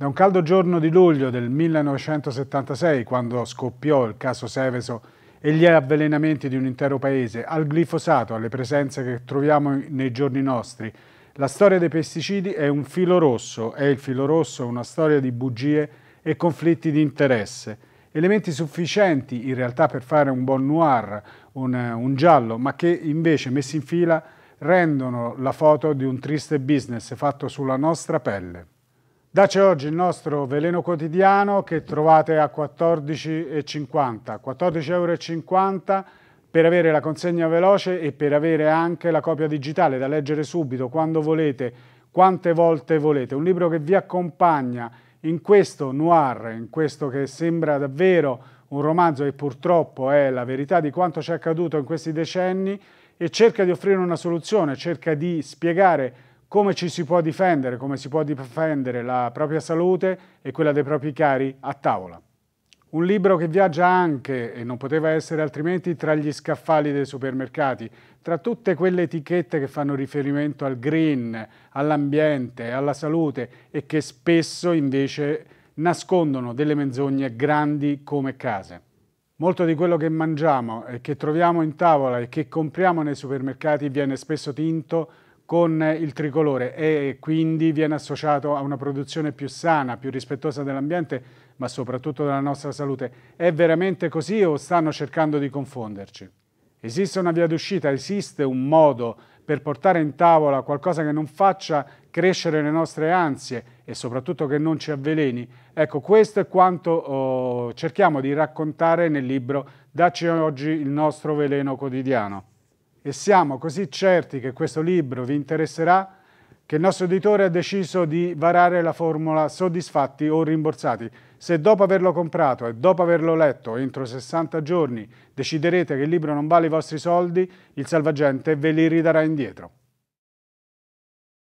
Da un caldo giorno di luglio del 1976, quando scoppiò il caso Seveso e gli avvelenamenti di un intero paese, al glifosato, alle presenze che troviamo nei giorni nostri, la storia dei pesticidi è un filo rosso, è il filo rosso una storia di bugie e conflitti di interesse. Elementi sufficienti in realtà per fare un buon noir, un, un giallo, ma che invece messi in fila rendono la foto di un triste business fatto sulla nostra pelle. Dace oggi il nostro veleno quotidiano che trovate a 14,50, 14,50 per avere la consegna veloce e per avere anche la copia digitale da leggere subito, quando volete, quante volte volete. Un libro che vi accompagna in questo noir, in questo che sembra davvero un romanzo e purtroppo è la verità di quanto ci è accaduto in questi decenni e cerca di offrire una soluzione, cerca di spiegare come ci si può difendere, come si può difendere la propria salute e quella dei propri cari a tavola. Un libro che viaggia anche, e non poteva essere altrimenti, tra gli scaffali dei supermercati, tra tutte quelle etichette che fanno riferimento al green, all'ambiente, alla salute e che spesso invece nascondono delle menzogne grandi come case. Molto di quello che mangiamo e che troviamo in tavola e che compriamo nei supermercati viene spesso tinto con il tricolore e quindi viene associato a una produzione più sana, più rispettosa dell'ambiente, ma soprattutto della nostra salute. È veramente così o stanno cercando di confonderci? Esiste una via d'uscita, esiste un modo per portare in tavola qualcosa che non faccia crescere le nostre ansie e soprattutto che non ci avveleni? Ecco, questo è quanto oh, cerchiamo di raccontare nel libro Dacci oggi il nostro veleno quotidiano e siamo così certi che questo libro vi interesserà che il nostro editore ha deciso di varare la formula soddisfatti o rimborsati. Se dopo averlo comprato e dopo averlo letto entro 60 giorni deciderete che il libro non vale i vostri soldi, il salvagente ve li ridarà indietro.